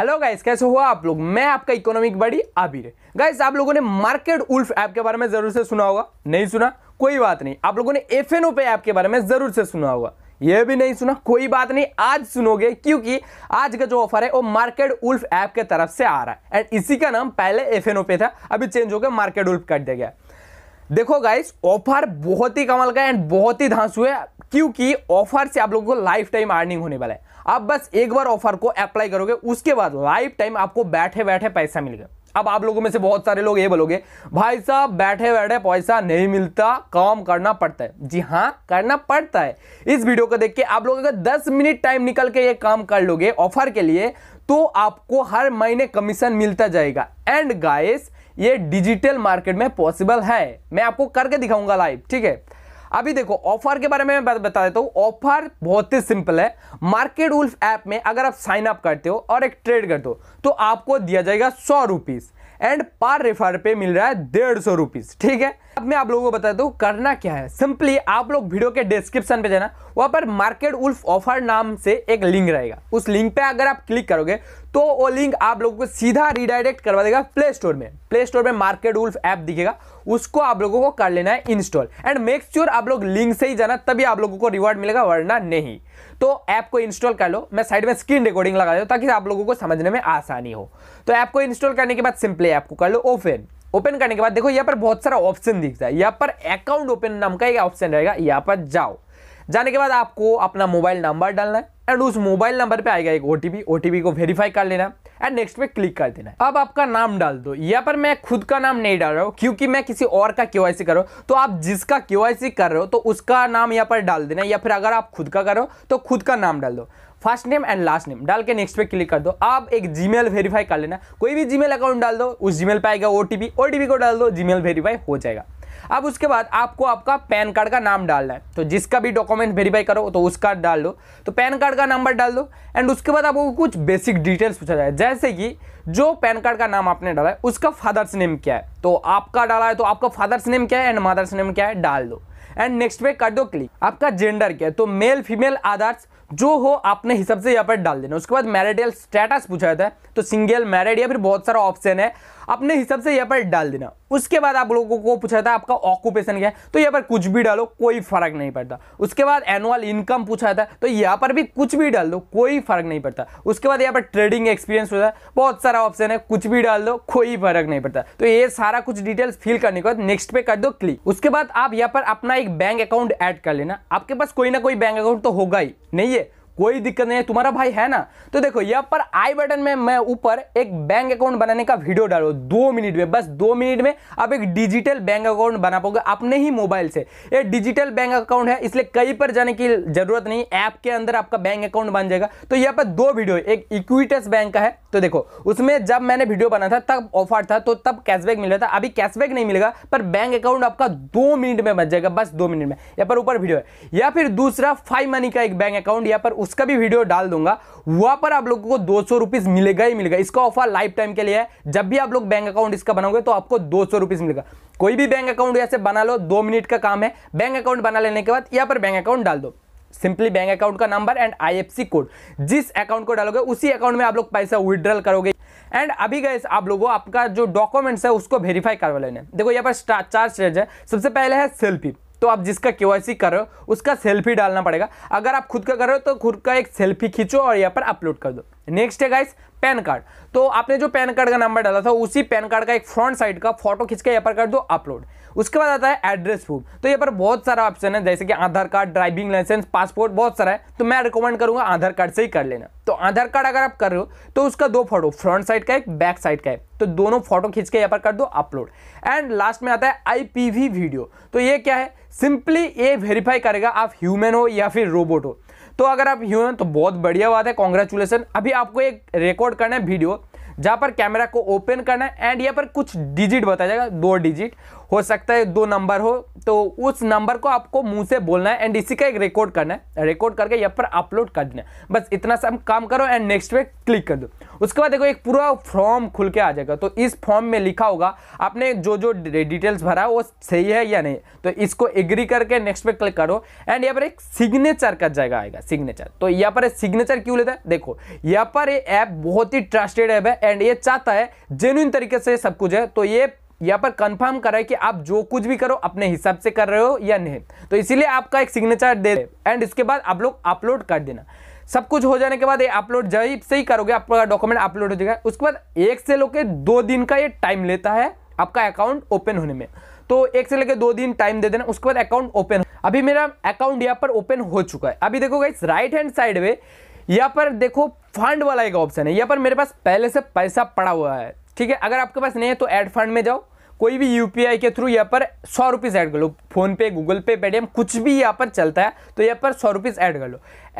hello guys कैसे हुआ आप लोग मैं आपका इकोनॉमिक बड़ी आबिर गाइस आप लोगों ने मार्केट उल्फ ऐप के बारे में जरूर से सुना होगा नहीं सुना कोई बात नहीं आप लोगों ने एफ एन ओ पे ऐप के बारे में जरूर से सुना होगा ये भी नहीं सुना कोई बात नहीं आज सुनोगे क्योंकि आज का जो ऑफर है वो मार्केट उल्फ ऐप के तरफ से आ रहा है एंड इसी का नाम पहले एफ एन ओ पे था अभी चेंज होकर मार्केट उल्फ कर दिया गया देखो गाइस ऑफर बहुत ही कमल का एंड बहुत ही धांसू है क्योंकि ऑफर से आप लोगों को लाइफ टाइम अर्निंग होने वाला है आप बस एक बार ऑफर को अप्लाई करोगे उसके बाद लाइफ टाइम आपको बैठे बैठे पैसा मिलेगा अब आप लोगों में से बहुत सारे लोग ये बोलोगे भाई साहब बैठे बैठे पैसा नहीं मिलता काम करना पड़ता है जी हाँ करना पड़ता है इस वीडियो को देख के आप लोग अगर 10 मिनट टाइम निकल के ये काम कर लोगे ऑफर के लिए तो आपको हर महीने कमीशन मिलता जाएगा एंड गाइस ये डिजिटल मार्केट में पॉसिबल है मैं आपको करके दिखाऊंगा लाइव ठीक है अभी देखो ऑफर के बारे में मैं बता देता हूँ ऑफर बहुत ही सिंपल है मार्केट उल्फ ऐप में अगर आप साइन अप करते हो और एक ट्रेड करते हो तो आपको दिया जाएगा सौ रुपीस एंड पर रेफर पे मिल रहा है डेढ़ सौ रुपीस ठीक है अब मैं आप लोगों को बता दूँ करना क्या है सिंपली आप लोग वीडियो के डिस्क्रिप्शन पे जाना वहाँ पर मार्केट उल्फ ऑफर नाम से एक लिंक रहेगा उस लिंक पे अगर आप क्लिक करोगे तो वो लिंक आप लोगों को सीधा रिडायरेक्ट करवा देगा प्ले स्टोर में प्ले स्टोर में मार्केट उल्फ ऐप दिखेगा उसको आप लोगों को कर लेना है इंस्टॉल एंड मेक श्योर आप लोग लिंक से ही जाना तभी आप लोगों को रिवॉर्ड मिलेगा वरना नहीं तो ऐप को इंस्टॉल कर लो मैं साइड में स्क्रीन रिकॉर्डिंग लगा दो ताकि आप लोगों को समझने में आसानी हो तो ऐप को इंस्टॉल करने के बाद सिंपली ऐप को कर लो ओपन ओपन करने के बाद देखो यहाँ पर बहुत सारा ऑप्शन दिखता है यहाँ पर अकाउंट ओपन नाम का एक ऑप्शन रहेगा यहाँ पर जाओ जाने के बाद आपको अपना मोबाइल नंबर डालना है एंड उस मोबाइल नंबर पे आएगा एक ओटीपी ओटीपी को वेरीफाई कर लेना एंड नेक्स्ट पे क्लिक कर देना अब आपका नाम डाल दो यहाँ पर मैं खुद का नाम नहीं डाल रहा हूँ क्योंकि मैं किसी और का क्यू कर रहा हूँ तो आप जिसका क्यू कर रहे हो तो उसका नाम यहाँ पर डाल देना या फिर अगर आप खुद का करो तो खुद का नाम डाल दो first name and last name डाल के नेक्स्ट पे क्लिक कर दो आप एक मेल वेरीफाई कर लेना कोई भी जी अकाउंट डाल दो उस जी पे आएगा ओ टी को डाल दो जी वेरीफाई हो जाएगा अब उसके बाद आपको आपका पैन कार्ड का नाम डालना है तो जिसका भी डॉक्यूमेंट वेरीफाई करो तो उसका डाल दो तो पैन कार्ड का नंबर डाल दो एंड उसके बाद आपको कुछ बेसिक डिटेल्स पूछा जाए जैसे कि जो पैन कार्ड का नाम आपने डाला है उसका फादर्स नेम क्या है तो आपका डाला है तो आपका फादर्स नेम क्या है एंड मदर्स नेम क्या है डाल दो एंड नेक्स्ट पे कर दो क्लिक आपका जेंडर क्या है तो मेल फीमेल आधार्स जो हो आपने हिसाब से यहाँ पर डाल देना उसके बाद मैरिडियल स्टेटस पूछा जाता है तो सिंगल मैरिड या फिर बहुत सारा ऑप्शन है अपने हिसाब से यहाँ पर डाल देना उसके बाद आप लोगों को पूछा जाता है आपका ऑक्यूपेशन क्या है तो यहाँ पर कुछ भी डालो कोई फर्क नहीं पड़ता उसके बाद एनुअल इनकम पूछा जाता है तो यहाँ पर भी कुछ भी डाल दो कोई फर्क नहीं पड़ता उसके बाद यहाँ पर ट्रेडिंग एक्सपीरियंस होता है बहुत सारा ऑप्शन है कुछ भी डाल दो कोई फर्क नहीं पड़ता तो ये सारा कुछ डिटेल्स फिल करने के बाद नेक्स्ट पे कर दो क्लिक उसके बाद आप यहाँ पर अपना एक बैंक अकाउंट ऐड कर लेना आपके पास कोई ना कोई बैंक अकाउंट तो होगा ही नहीं है कोई दिक्कत नहीं है तुम्हारा भाई है ना तो देखो यहाँ पर आई बटन में मैं ऊपर एक बैंक अकाउंट बनाने का वीडियो डालो दो मिनट में बस दो मिनट में आप एक डिजिटल बैंक अकाउंट बना पाओगे अपने ही मोबाइल से ये डिजिटल बैंक अकाउंट है इसलिए कहीं पर जाने की जरूरत नहीं ऐप के अंदर आपका बैंक अकाउंट बन जाएगा तो यहाँ पर दो वीडियो एक इक्विटस बैंक का है तो देखो उसमें जब मैंने वीडियो बना था तब ऑफर था तो तब कैशबैक मिल रहा था अभी कैशबैक नहीं मिलेगा पर बैंक अकाउंट आपका दो मिनट में बच जाएगा बस दो मिनट में यहाँ पर ऊपर वीडियो है या फिर दूसरा फाइव मनी का एक बैंक अकाउंट यहाँ पर उसका भी वीडियो डाल दूंगा वहां पर आप लोगों को दो सौ मिलेगा ही मिलेगा इसका ऑफर लाइफ टाइम के लिए है जब भी आप लोग बैंक अकाउंट इसका बनाओगे तो आपको दो सौ मिलेगा कोई भी बैंक अकाउंट ऐसे बना लो दो मिनट का काम है बैंक अकाउंट बना लेने के बाद यहाँ पर बैंक अकाउंट डाल दो सिंपली बैंक अकाउंट का नंबर एंड आई कोड जिस अकाउंट को डालोगे उसी अकाउंट में आप लोग पैसा विदड्रॉल करोगे एंड अभी गए आप लोगों आपका जो डॉक्यूमेंट्स है उसको वेरीफाई करवा लेने देखो यहाँ पर चार स्टेज है सबसे पहले है सेल्फी तो आप जिसका के कर रहे हो उसका सेल्फी डालना पड़ेगा अगर आप खुद का कर रहे हो तो खुद का एक सेल्फी खींचो और यहाँ पर अपलोड कर दो नेक्स्ट है गाइस पैन कार्ड तो आपने जो पैन कार्ड का नंबर डाला था उसी पैन कार्ड का एक फ्रंट साइड का फोटो खींच के यहाँ पर कर दो अपलोड उसके बाद आता है एड्रेस प्रूफ तो यहाँ पर बहुत सारा ऑप्शन है जैसे कि Aadhaar card driving licence passport बहुत सारा है तो मैं रिकमेंड करूंगा आधार कार्ड से ही कर लेना तो आधार कार्ड अगर आप कर रहे हो तो उसका दो फोटो फ्रंट साइड का एक बैक साइड का है तो दोनों फोटो खींच के यहाँ पर कर दो अपलोड एंड लास्ट में आता है आई वीडियो तो ये क्या है सिंपली ये वेरीफाई करेगा आप ह्यूमन हो या फिर रोबोट हो तो अगर आप हैं तो बहुत बढ़िया बात है कॉन्ग्रेचुलेसन अभी आपको एक रिकॉर्ड करना है वीडियो जहाँ पर कैमरा को ओपन करना है एंड यहाँ पर कुछ डिजिट बताया जाएगा दो डिजिट हो सकता है दो नंबर हो तो उस नंबर को आपको मुंह से बोलना है एंड इसी का एक रिकॉर्ड करना है रिकॉर्ड करके यहाँ पर अपलोड कर देना है बस इतना सा काम करो एंड नेक्स्ट पे क्लिक कर दो उसके बाद देखो एक पूरा फॉर्म खुल के आ जाएगा तो इस फॉर्म में लिखा होगा आपने जो जो डिटेल्स भरा वो सही है या नहीं तो इसको एग्री करके नेक्स्ट पे क्लिक करो एंड यहाँ पर एक सिग्नेचर का जगह आएगा सिग्नेचर तो यहाँ पर सिग्नेचर क्यों लेता है देखो यहाँ पर ये ऐप बहुत ही ट्रस्टेड ऐप है एंड ये चाहता है जेन्यून तरीके से सब कुछ है तो ये यहाँ पर कंफर्म कराए कि आप जो कुछ भी करो अपने हिसाब से कर रहे हो या नहीं तो इसीलिए आपका एक सिग्नेचर दे एंड इसके बाद आप लोग अपलोड कर देना सब कुछ हो जाने के बाद ये अपलोड जब से ही करोगे आपका डॉक्यूमेंट अपलोड हो जाएगा उसके बाद एक से लेकर दो दिन का ये टाइम लेता है आपका अकाउंट ओपन होने में तो एक से लेकर दो दिन टाइम दे देना उसके बाद अकाउंट ओपन अभी मेरा अकाउंट यहाँ पर ओपन हो चुका है अभी देखो इस राइट हैंड साइड में यहाँ पर देखो फंड वाला एक ऑप्शन है यहाँ पर मेरे पास पहले से पैसा पड़ा हुआ है ठीक है अगर आपके पास नहीं है तो एड फंड में जाओ कोई भी यू के थ्रू यहाँ पर सौ रुपीज़ ऐड कर लो PhonePe Google Pay Paytm कुछ भी यहाँ पर चलता है तो यहाँ पर सौ रुपीज़ ऐड कर लो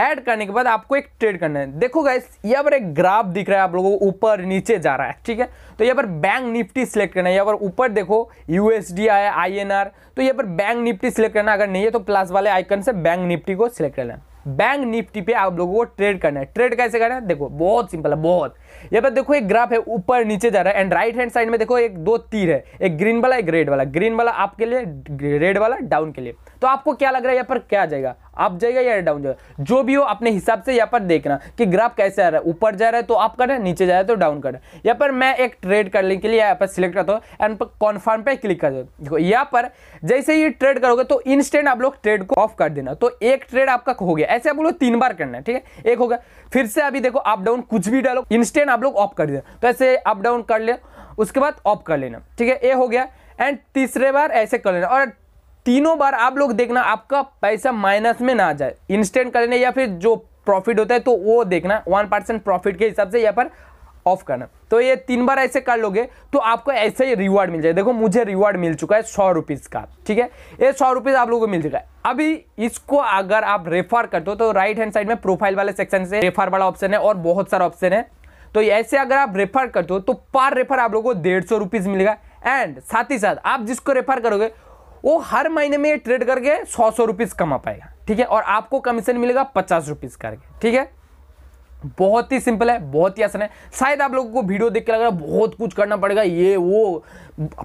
ऐड करने के बाद आपको एक ट्रेड करना है देखो गाइस यहाँ पर एक ग्राफ दिख रहा है आप लोगों को ऊपर नीचे जा रहा है ठीक है तो यहाँ पर बैंक निफ्टी सिलेक्ट करना है यहाँ पर ऊपर देखो यू एस आई तो यहाँ पर बैंक निफ्टी सिलेक्ट करना अगर नहीं है तो प्लस वाले आइकन से बैंक निफ्टी को सिलेक्ट करना है बैंक निफ्टी पे आप लोगों को ट्रेड करना है ट्रेड कैसे करना है देखो बहुत सिंपल है बहुत यहाँ पे देखो एक ग्राफ है ऊपर नीचे जा रहा है एंड राइट हैंड साइड में देखो एक दो तीर है एक ग्रीन वाला एक रेड वाला ग्रीन वाला अप के लिए रेड वाला डाउन के लिए तो आपको क्या लग रहा है यहाँ पर क्या जाएगा आप जाएगा या डाउन जाएगा जो भी हो अपने हिसाब से यहाँ पर देखना कि ग्राफ कैसे आ रहा है ऊपर जा रहा है तो आप कर है नीचे जा रहा है तो डाउन कर रहा है यहाँ पर मैं एक ट्रेड करने के लिए यहाँ पर सिलेक्ट करता हूँ एंड पर कॉन्फर्म पर क्लिक कर देखो यहाँ पर जैसे ही ट्रेड करोगे तो इंस्टेंट आप लोग ट्रेड को ऑफ कर देना तो एक ट्रेड आपका हो गया ऐसे आप लोग तीन बार करना है ठीक है एक हो गया फिर से अभी देखो अप डाउन कुछ भी डालो इंस्टेंट आप लोग ऑफ कर देना तो ऐसे अप डाउन कर ले उसके बाद ऑफ कर लेना ठीक है ये हो गया एंड तीसरे बार ऐसे कर लेना और तीनों बार आप लोग देखना आपका पैसा माइनस में ना जाए इंस्टेंट करने या फिर जो प्रॉफिट होता है तो वो देखना वन परसेंट प्रॉफिट के हिसाब से यहाँ पर ऑफ करना तो ये तीन बार ऐसे कर लोगे तो आपको ऐसे ही रिवॉर्ड मिल जाए देखो मुझे रिवॉर्ड मिल चुका है सौ रुपीज़ का ठीक है ये सौ रुपीज़ आप लोगों को मिल चुका है अभी इसको अगर आप रेफर करते हो तो राइट हैंड साइड में प्रोफाइल वाले सेक्शन से रेफर वाला ऑप्शन है और बहुत सारा ऑप्शन है तो ऐसे अगर आप रेफर करते हो तो पर रेफर आप लोगों को डेढ़ सौ रुपीज़ मिलेगा एंड साथ ही साथ आप जिसको रेफर करोगे वो हर महीने में ट्रेड करके सौ सौ रुपीज़ कमा पाएगा ठीक है और आपको कमीशन मिलेगा पचास रुपीज़ करके ठीक है बहुत ही सिंपल है बहुत ही आसान है शायद आप लोगों को वीडियो देख के लग रहा है बहुत कुछ करना पड़ेगा ये वो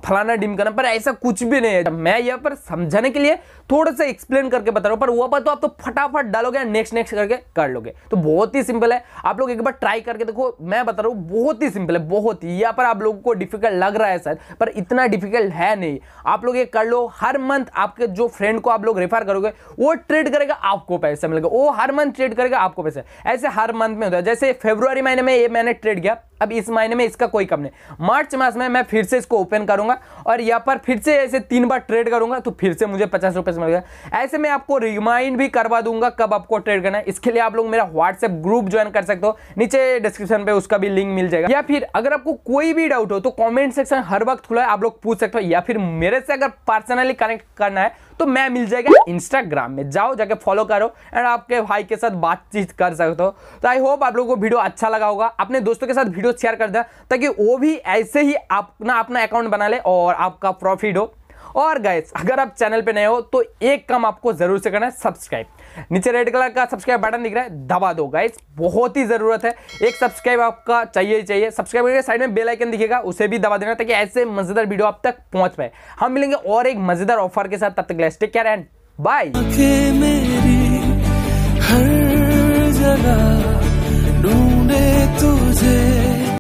फलाना डिम करना पर ऐसा कुछ भी नहीं है मैं यहाँ पर समझाने के लिए थोड़ा सा एक्सप्लेन करके बता रहा हूँ पर वो पर तो आप तो फटाफट डालोगे नेक्स्ट नेक्स्ट करके कर लोगे तो बहुत ही सिंपल है आप लोग एक बार ट्राई करके देखो मैं बता रहा हूँ बहुत ही सिंपल है बहुत ही यहाँ पर आप लोगों को डिफिकल्ट लग रहा है सर पर इतना डिफिकल्ट है नहीं आप लोग ये कर लो हर मंथ आपके जो फ्रेंड को आप लोग रेफर करोगे वो ट्रेड करेगा आपको पैसा मिलेगा वो हर मंथ ट्रेड करेगा आपको पैसा ऐसे हर मंथ में होता है जैसे फेब्रुआरी महीने में ये मैंने ट्रेड किया अब इस महीने में इसका कोई कम नहीं मार्च मास में मैं फिर से इसको ओपन करूंगा और यहाँ पर फिर से ऐसे तीन बार ट्रेड करूंगा तो फिर से मुझे पचास रुपये से मिलेगा ऐसे मैं आपको रिमाइंड भी करवा दूंगा कब आपको ट्रेड करना है इसके लिए आप लोग मेरा व्हाट्सएप ग्रुप ज्वाइन कर सकते हो नीचे डिस्क्रिप्शन पे उसका भी लिंक मिल जाएगा या फिर अगर आपको कोई भी डाउट हो तो कॉमेंट सेक्शन हर वक्त खुला है आप लोग पूछ सकते हो या फिर मेरे से अगर पर्सनली कनेक्ट करना है तो मैं मिल जाएगा इंस्टाग्राम में जाओ जाके फॉलो करो एंड आपके भाई के साथ बातचीत कर सकते हो तो आई होप आप लोगों को वीडियो अच्छा लगा होगा अपने दोस्तों के साथ वीडियो शेयर कर दें ताकि वो भी ऐसे ही अपना अपना अकाउंट बना ले और आपका प्रॉफिट हो और गाइस अगर आप चैनल पे नए हो तो एक काम आपको जरूर से करना है सब्सक्राइब नीचे रेड कलर का सब्सक्राइब बटन दिख रहा है दबा दो गाइस बहुत ही जरूरत है एक सब्सक्राइब आपका चाहिए ही चाहिए सब्सक्राइब करके साइड में बेल आइकन दिखेगा उसे भी दबा देना ताकि ऐसे मजेदार वीडियो आप तक पहुंच पाए हम मिलेंगे और एक मजेदार ऑफर के साथ तब तक लेस्टिक केयर एंड बाय ढूंढे तुझे